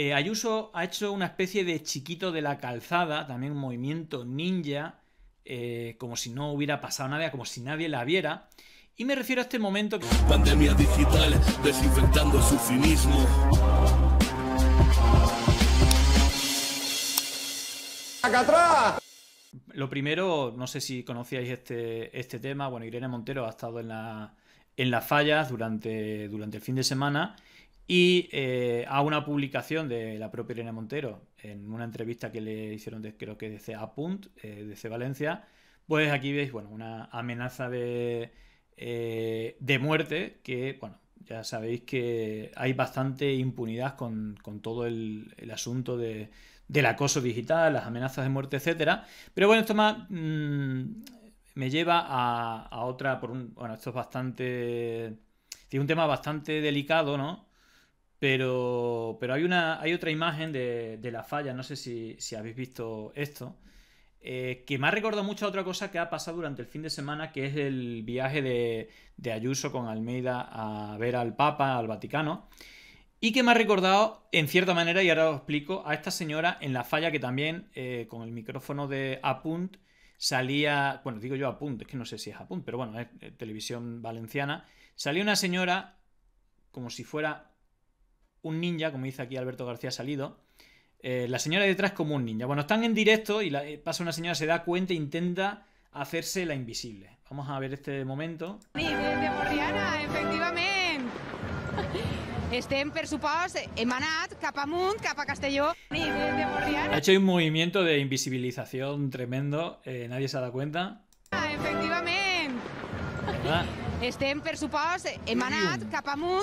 Eh, Ayuso ha hecho una especie de chiquito de la calzada, también un movimiento ninja, eh, como si no hubiera pasado nada, como si nadie la viera. Y me refiero a este momento que... Pandemia digital, desinfectando su cinismo. Lo primero, no sé si conocíais este, este, tema. Bueno, Irene Montero ha estado en, las fallas durante, durante el fin de semana y eh, a una publicación de la propia Irene Montero, en una entrevista que le hicieron, creo que desde Apunt, desde eh, Valencia, pues aquí veis, bueno, una amenaza de, eh, de muerte que, bueno, ya sabéis que hay bastante impunidad con, todo el, asunto del acoso digital, las amenazas de muerte, etcétera. Pero bueno, esto más mm, me lleva a, a otra, por un, bueno, esto es bastante, tiene un tema bastante delicado, ¿no? Pero, pero hay, una, hay otra imagen de, la falla, no sé si, habéis visto esto, eh, que me ha recordado mucho a otra cosa que ha pasado durante el fin de semana, que es el viaje de, Ayuso con Almeida a ver al Papa, al Vaticano, y que me ha recordado, en cierta manera, y ahora os explico, a esta señora en la falla que también, eh, con el micrófono de Apunt, salía, bueno, digo yo Apunt, es que no sé si es Apunt, pero bueno, es eh, televisión valenciana, salía una señora como si fuera un ninja, como dice aquí Alberto García Salido. Eh, la señora detrás como un ninja. Bueno, están en directo y la, eh, pasa una señora, se da cuenta e intenta hacerse la invisible. Vamos a ver este momento. Ni de Morriana, efectivamente. estén per su pause. capa cap capa Castelló. Ha hecho un movimiento de invisibilización tremendo, eh, nadie se ha dado cuenta. Ah, efectivamente. estén Estem per su capa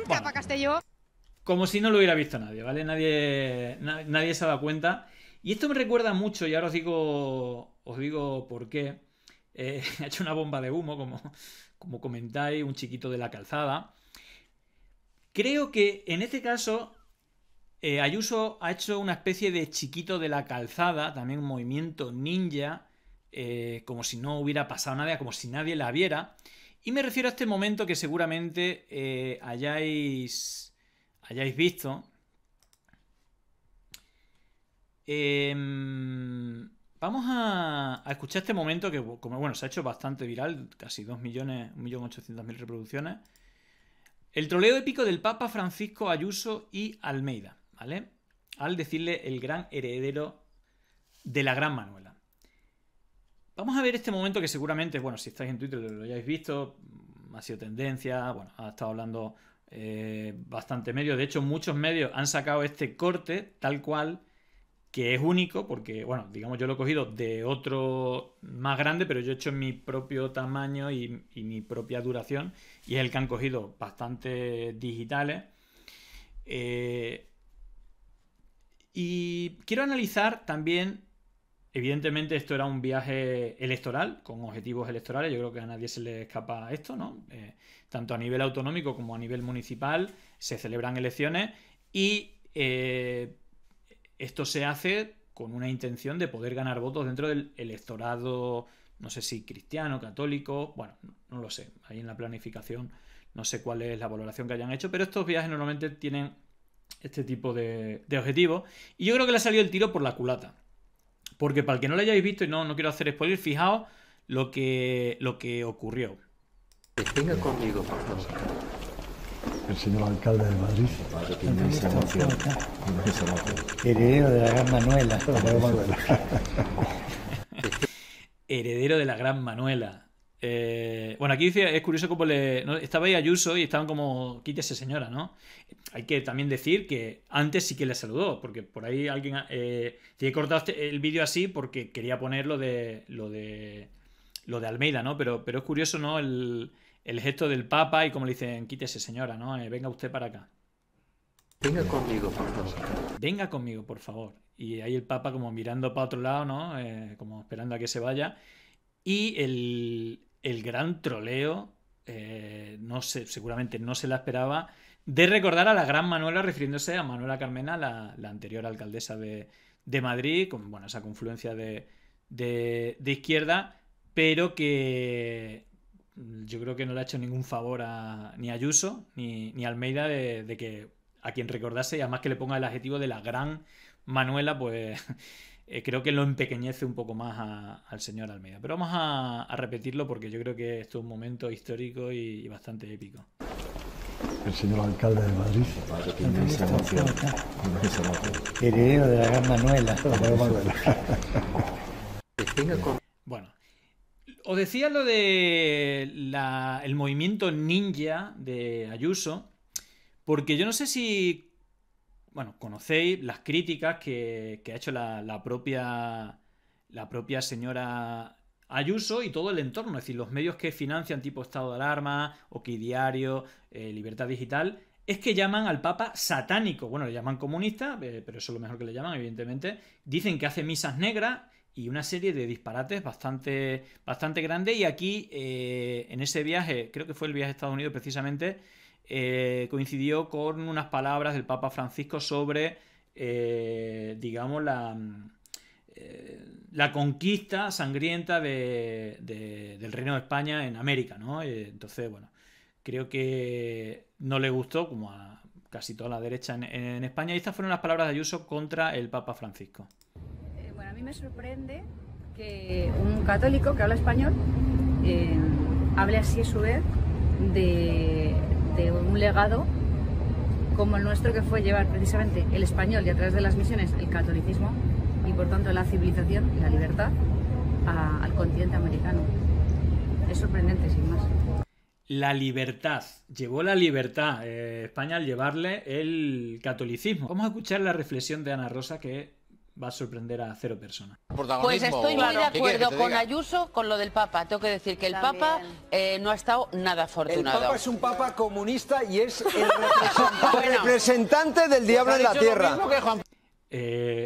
cap Castelló como si no lo hubiera visto nadie, ¿vale? Nadie, nadie se ha dado cuenta. Y esto me recuerda mucho, y ahora os digo, os digo por qué. Eh, ha hecho una bomba de humo, como, como comentáis, un chiquito de la calzada. Creo que en este caso eh, Ayuso ha hecho una especie de chiquito de la calzada, también un movimiento ninja, eh, como si no hubiera pasado nada, como si nadie la viera. Y me refiero a este momento que seguramente hayáis hayáis visto. Em, vamos a, escuchar este momento que, como bueno, se ha hecho bastante viral, casi 2 millones, 1.800.000 reproducciones. El troleo épico del Papa Francisco Ayuso y Almeida, ¿vale? Al decirle el gran heredero de la gran Manuela. Vamos a ver este momento que seguramente, bueno, si estáis en Twitter lo hayáis visto, mm, ha sido tendencia, bueno, ha estado hablando eh, bastante medio. De hecho, muchos medios han sacado este corte tal cual, que es único, porque, bueno, digamos, yo lo he cogido de otro más grande, pero yo he hecho mi propio tamaño y, mi propia duración, y es el que han cogido bastante digitales. Eh, y quiero analizar también Evidentemente esto era un viaje electoral, con objetivos electorales, yo creo que a nadie se le escapa esto, ¿no? Eh, tanto a nivel autonómico como a nivel municipal se celebran elecciones y eh, esto se hace con una intención de poder ganar votos dentro del electorado, no sé si cristiano, católico, bueno, no lo sé, ahí en la planificación no sé cuál es la valoración que hayan hecho, pero estos viajes normalmente tienen este tipo de, de objetivos y yo creo que le ha salido el tiro por la culata. Porque para el que no lo hayáis visto, y no, no quiero hacer spoiler, fijaos lo que, lo que ocurrió. Venga conmigo, por favor. El señor alcalde de Madrid. Heredero de la gran Manuela. Heredero de la gran Manuela. Eh, bueno, aquí dice, es curioso cómo le. Estaba ahí Ayuso y estaban como quítese señora, ¿no? Hay que también decir que antes sí que le saludó, porque por ahí alguien eh, tiene cortado el vídeo así porque quería poner lo de. lo de. lo de Almeida, ¿no? Pero, pero es curioso, ¿no? El, gesto del Papa y como le dicen, quítese señora, ¿no? Eh, venga usted para acá. Venga conmigo, por favor. Venga conmigo, por favor. Y ahí el Papa como mirando para otro lado, ¿no? Eh, como esperando a que se vaya. Y el, el gran troleo, eh, no sé, seguramente no se la esperaba, de recordar a la gran Manuela, refiriéndose a Manuela Carmena, la, anterior alcaldesa de, Madrid, con bueno, esa confluencia de, de, izquierda, pero que yo creo que no le ha hecho ningún favor a, ni a Ayuso ni, ni a Almeida de, que a quien recordase, y además que le ponga el adjetivo de la gran Manuela, pues eh, creo que lo empequeñece un poco más al señor Almeida. Pero vamos a, repetirlo porque yo creo que esto es un momento histórico y, bastante épico. El señor alcalde de Madrid. Heredero de la gran Manuela. Bueno, os decía lo de movimiento ninja de Ayuso, porque yo no sé si bueno, conocéis las críticas que, que ha hecho la, propia, la propia señora Ayuso y todo el entorno, es decir, los medios que financian tipo Estado de Alarma, que Diario, eh, Libertad Digital, es que llaman al Papa satánico. Bueno, le llaman comunista, eh, pero eso es lo mejor que le llaman, evidentemente. Dicen que hace misas negras y una serie de disparates bastante, bastante grande. Y aquí, eh, en ese viaje, creo que fue el viaje a Estados Unidos precisamente, eh, coincidió con unas palabras del Papa Francisco sobre, eh, digamos, la, eh, la conquista sangrienta del Reino de España en América, entonces, bueno, creo que no le gustó, como a casi toda la derecha en, en España, y estas fueron las palabras de Ayuso contra el Papa Francisco. bueno, a mí me sorprende que un católico que habla español hable así a su vez de un legado como el nuestro que fue llevar precisamente el español y a través de las misiones el catolicismo y por tanto la civilización y la libertad al continente americano. Es sorprendente, sin más. La libertad. Llevó la libertad eh, España al llevarle el catolicismo. Vamos a escuchar la reflexión de Ana Rosa que va a sorprender a cero personas. Pues estoy muy de acuerdo con Ayuso con lo del Papa. Tengo que decir que el Papa eh, no ha estado nada afortunado. El Papa es un Papa comunista y es el representante, del pues diablo en la tierra.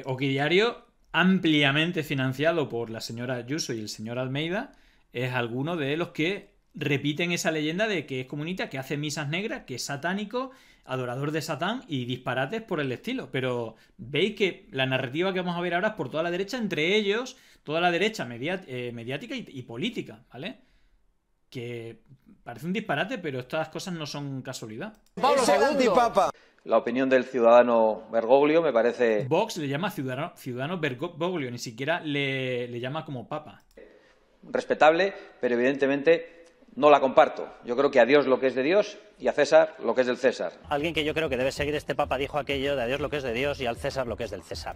Oquidiario, eh, ampliamente financiado por la señora Ayuso y el señor Almeida, es alguno de los que repiten esa leyenda de que es comunista, que hace misas negras, que es satánico adorador de Satán y disparates por el estilo. Pero veis que la narrativa que vamos a ver ahora es por toda la derecha, entre ellos, toda la derecha eh, mediática y, política, ¿vale? Que parece un disparate, pero estas cosas no son casualidad. Pablo II, Papa. La opinión del ciudadano Bergoglio me parece... Vox le llama ciudadano, Bergoglio, ni siquiera le llama como papa. Respetable, pero evidentemente no la comparto. Yo creo que a Dios lo que es de Dios y a César lo que es del César. Alguien que yo creo que debe seguir este Papa dijo aquello de a Dios lo que es de Dios y al César lo que es del César.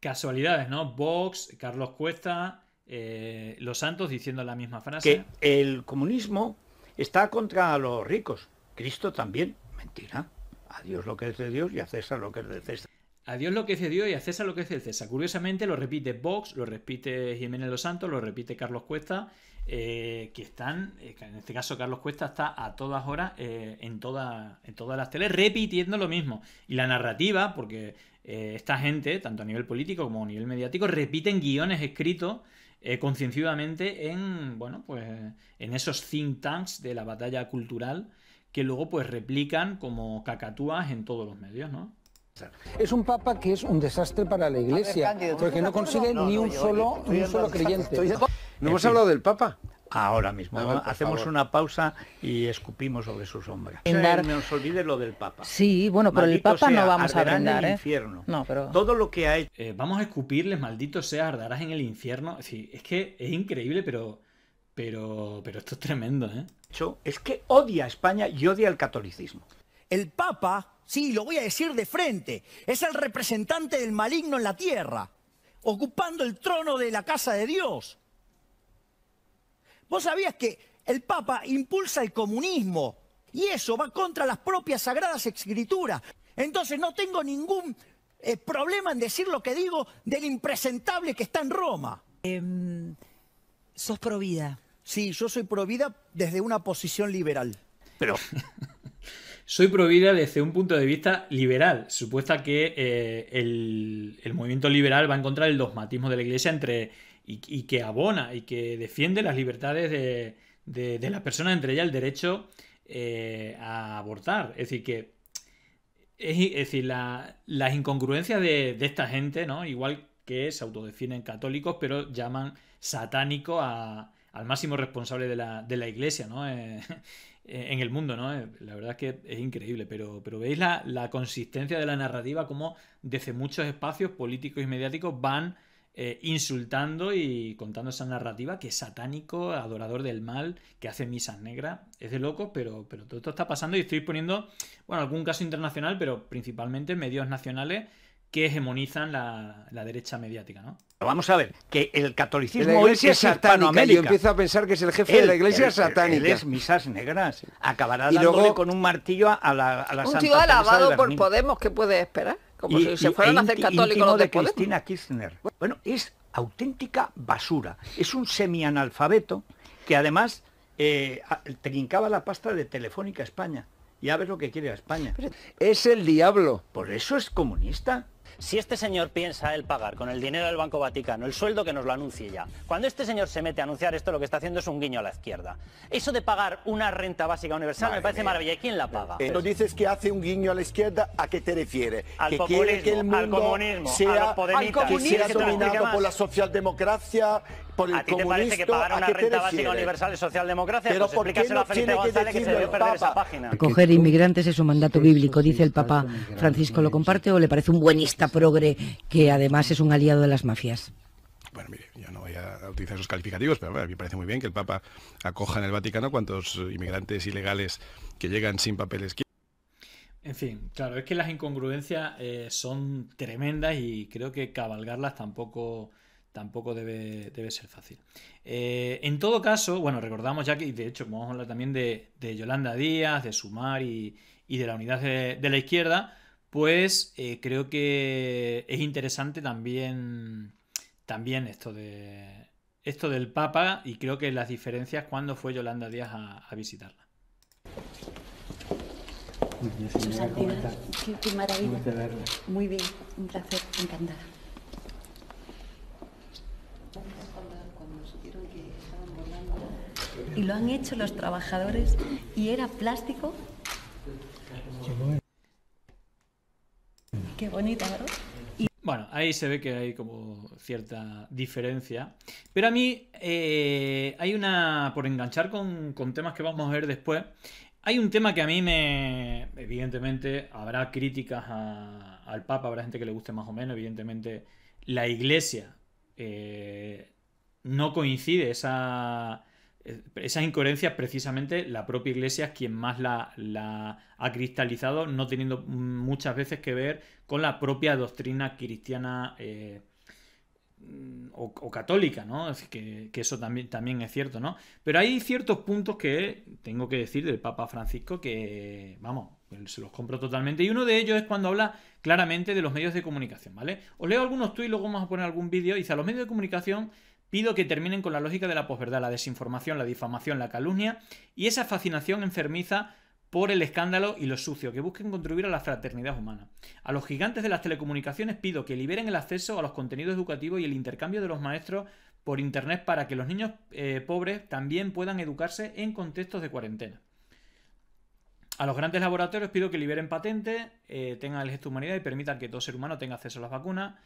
Casualidades, ¿no? Vox, Carlos Cuesta, eh, Los Santos diciendo la misma frase. Que el comunismo está contra los ricos. Cristo también. Mentira. A Dios lo que es de Dios y a César lo que es del César. A Dios lo que es de Dios y a César lo que es del César. Curiosamente lo repite Vox, lo repite Jiménez Los Santos, lo repite Carlos Cuesta eh, que están, eh, en este caso Carlos Cuesta está a todas horas eh, en, toda, en todas las teles repitiendo lo mismo. Y la narrativa, porque esta gente, tanto a nivel político como a nivel mediático, repiten guiones escritos concienzudamente en, bueno, pues, en esos think tanks de la batalla cultural que luego pues replican como cacatúas en todos los medios, ¿no? Es un papa que es un desastre para la iglesia, porque no consigue ni un solo, un solo creyente. ¿No hemos hablado del Papa? Ahora mismo. Ah, Hacemos una pausa y escupimos sobre su sombra. No nos olvide lo del Papa. Sí, bueno, pero el Papa no vamos a brindar. En el ¿eh? infierno. No, pero... Todo lo que ha eh, vamos a escupirles, maldito sea, ardarás en el infierno. Sí, es que es increíble, pero... Pero, pero esto es tremendo, ¿eh? Es que odia a España y odia al catolicismo. El Papa, sí, lo voy a decir de frente, es el representante del maligno en la tierra, ocupando el trono de la casa de Dios. Vos sabías que el Papa impulsa el comunismo y eso va contra las propias sagradas escrituras. Entonces no tengo ningún eh, problema en decir lo que digo del impresentable que está en Roma. Em, ¿Sos provida? Sí, yo soy provida desde una posición liberal. Pero soy provida desde un punto de vista liberal. Supuesta que eh, el, movimiento liberal va en contra del dogmatismo de la iglesia entre y, que abona y que defiende las libertades de, las personas, entre ellas el derecho eh, a abortar. Es decir, que es, decir, las incongruencias de, esta gente, ¿no? Igual que se autodefinen católicos, pero llaman satánico a, al máximo responsable de la, iglesia, eh, eh, en el mundo, ¿no? La verdad es que es increíble, pero, pero veis la, la, consistencia de la narrativa, como desde muchos espacios políticos y mediáticos van eh, insultando y contando esa narrativa que es satánico, adorador del mal, que hace misas negras. Es de loco, pero, pero todo esto está pasando y estoy poniendo, bueno, algún caso internacional, pero principalmente medios nacionales que hegemonizan la, derecha mediática, ¿no? Vamos a ver, que el catolicismo la es satánica. Yo empiezo a pensar que es el jefe de la iglesia satánica. Él es misas negras. Acabará dándole luego, con un martillo a la, a un tío alabado por Podemos, ¿qué puede esperar? Como si se fueran a hacer católicos de, Cristina Kirchner. Bueno, es auténtica basura. Es un semianalfabeto que además eh, trincaba la pasta de Telefónica España. Ya ves lo que quiere España. es el diablo. Por eso es comunista. Si este señor piensa él pagar con el dinero del Banco Vaticano el sueldo que nos lo anuncie ya. Cuando este señor se mete a anunciar esto, lo que está haciendo es un guiño a la izquierda. Eso de pagar una renta básica universal me parece maravilla. ¿Y quién la paga? Eh, no dices que hace un guiño a la izquierda, ¿a qué te refieres? Al que quiere que el mundo al comunismo, sea, a los al comunismo, que sea dominado por la socialdemocracia, por el ¿A ti te parece que pagar una renta básica universal es socialdemocracia? Pero pues explícaselo no a Felipe González que, se debió perder esa página. Coger inmigrantes es un mandato bíblico, dice el Papa Francisco. ¿Lo comparte o le parece un buenista Progre, que además es un aliado de las mafias? Bueno, mire, yo no voy a utilizar esos calificativos, pero bueno, me parece muy bien que el Papa acoja en el Vaticano cuantos inmigrantes ilegales que llegan sin papeles. En fin, claro, es que las incongruencias eh, son tremendas y creo que cabalgarlas tampoco, tampoco debe, ser fácil. Eh, en todo caso, bueno, recordamos ya que, de hecho, vamos a hablar también de, Yolanda Díaz, de Sumar y, de la unidad de la izquierda, pues creo que es interesante también, también esto, de, esto del Papa y creo que las diferencias cuando fue Yolanda Díaz a, visitarla. qué maravilla. Muy bien, un placer, encantada. Y lo han hecho los trabajadores y era plástico Qué bonita, ¿verdad? Bueno, ahí se ve que hay como cierta diferencia. Pero a mí eh, hay una, por enganchar con, temas que vamos a ver después, hay un tema que a mí me. Evidentemente, habrá críticas al Papa, habrá gente que le guste más o menos. Evidentemente, la Iglesia eh, no coincide esa, esas incoherencias precisamente la propia iglesia es quien más la, ha cristalizado, no teniendo muchas veces que ver con la propia doctrina cristiana eh, o, católica, ¿no? Es que, eso también, también es cierto, ¿no? Pero hay ciertos puntos que tengo que decir del Papa Francisco que, vamos, se los compro totalmente. Y uno de ellos es cuando habla claramente de los medios de comunicación, ¿vale? Os leo algunos tú y luego vamos a poner algún vídeo. Dice, a los medios de comunicación Pido que terminen con la lógica de la posverdad, la desinformación, la difamación, la calumnia y esa fascinación enfermiza por el escándalo y lo sucio, que busquen contribuir a la fraternidad humana. A los gigantes de las telecomunicaciones pido que liberen el acceso a los contenidos educativos y el intercambio de los maestros por Internet para que los niños eh, pobres también puedan educarse en contextos de cuarentena. A los grandes laboratorios pido que liberen patentes, eh, tengan el gesto de humanidad y permitan que todo ser humano tenga acceso a las vacunas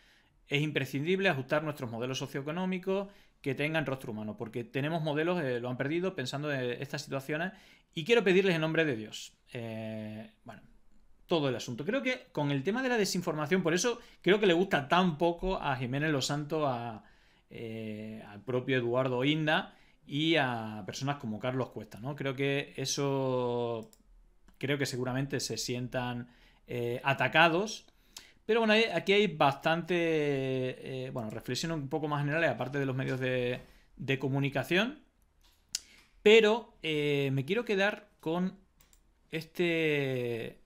es imprescindible ajustar nuestros modelos socioeconómicos que tengan rostro humano, porque tenemos modelos, eh, lo han perdido pensando en estas situaciones, y quiero pedirles en nombre de Dios. Eh, bueno, todo el asunto. Creo que con el tema de la desinformación, por eso creo que le gusta tan poco a Jiménez Los Santos, eh, al propio Eduardo Inda y a personas como Carlos Cuesta, ¿no? Creo que eso, creo que seguramente se sientan atacados pero bueno, aquí hay bastante, eh, bueno, reflexión un poco más general, aparte de los medios de, comunicación. Pero eh, me quiero quedar con este,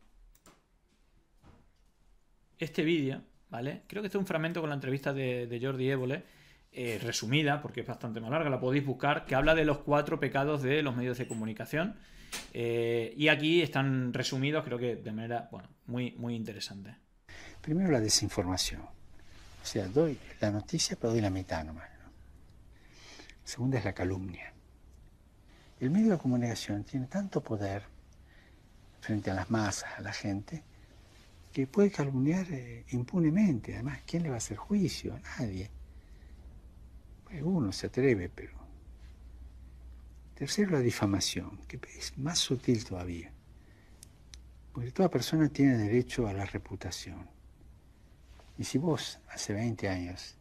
este vídeo, ¿vale? Creo que este es un fragmento con la entrevista de, Jordi Évole, eh, resumida, porque es bastante más larga, la podéis buscar, que habla de los cuatro pecados de los medios de comunicación. y aquí están resumidos, creo que de manera, bueno, muy, muy interesante. Primero la desinformación. O sea, doy la noticia, pero doy la mitad nomás. Segunda es la calumnia. El medio de comunicación tiene tanto poder frente a las masas, a la gente, que puede calumniar eh, impunemente. Además, ¿quién le va a hacer juicio? Nadie. Uno se atreve, pero... Tercero, la difamación, que es más sutil todavía. Porque toda persona tiene derecho a la reputación. Y si vos hace 20 años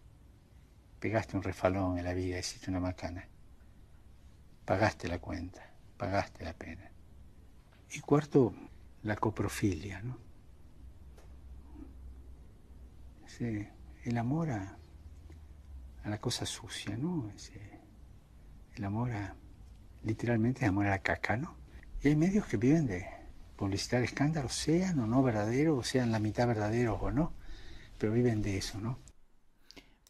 pegaste un refalón en la vida, hiciste una macana, pagaste la cuenta, pagaste la pena. Y cuarto, la coprofilia, ¿no? Ese, el amor a, la cosa sucia, ¿no? el amor a, literalmente el amor a la caca, ¿no? Y hay medios que viven de publicitar escándalos, sean o no verdaderos, o sean la mitad verdaderos o no pero viven de eso, ¿no?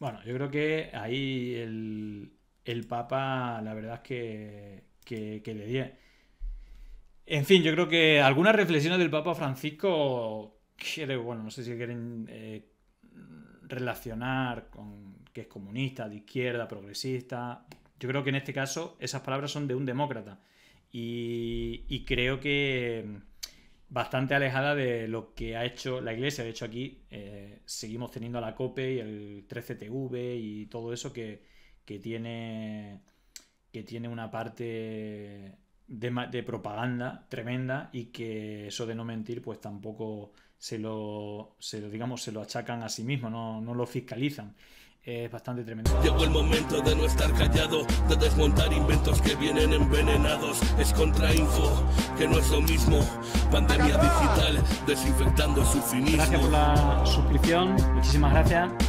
Bueno, yo creo que ahí el, Papa, la verdad es que, le dio. En fin, yo creo que algunas reflexiones del Papa Francisco, quiere, bueno, no sé si quieren eh, relacionar con que es comunista, de izquierda, progresista. Yo creo que en este caso esas palabras son de un demócrata. y creo que bastante alejada de lo que ha hecho la iglesia. De hecho, aquí eh, seguimos teniendo a la COPE y el 13TV y todo eso que, tiene, que tiene una parte de, propaganda tremenda y que eso de no mentir, pues tampoco se lo, digamos, se lo achacan a sí mismo, no, no lo fiscalizan es bastante tremendo. Llegó el momento de no estar callado, de desmontar inventos que vienen envenenados. Es contra info que no es lo mismo. Pandemia digital, desinfectando su finismo. Gracias por la suscripción, muchísimas gracias.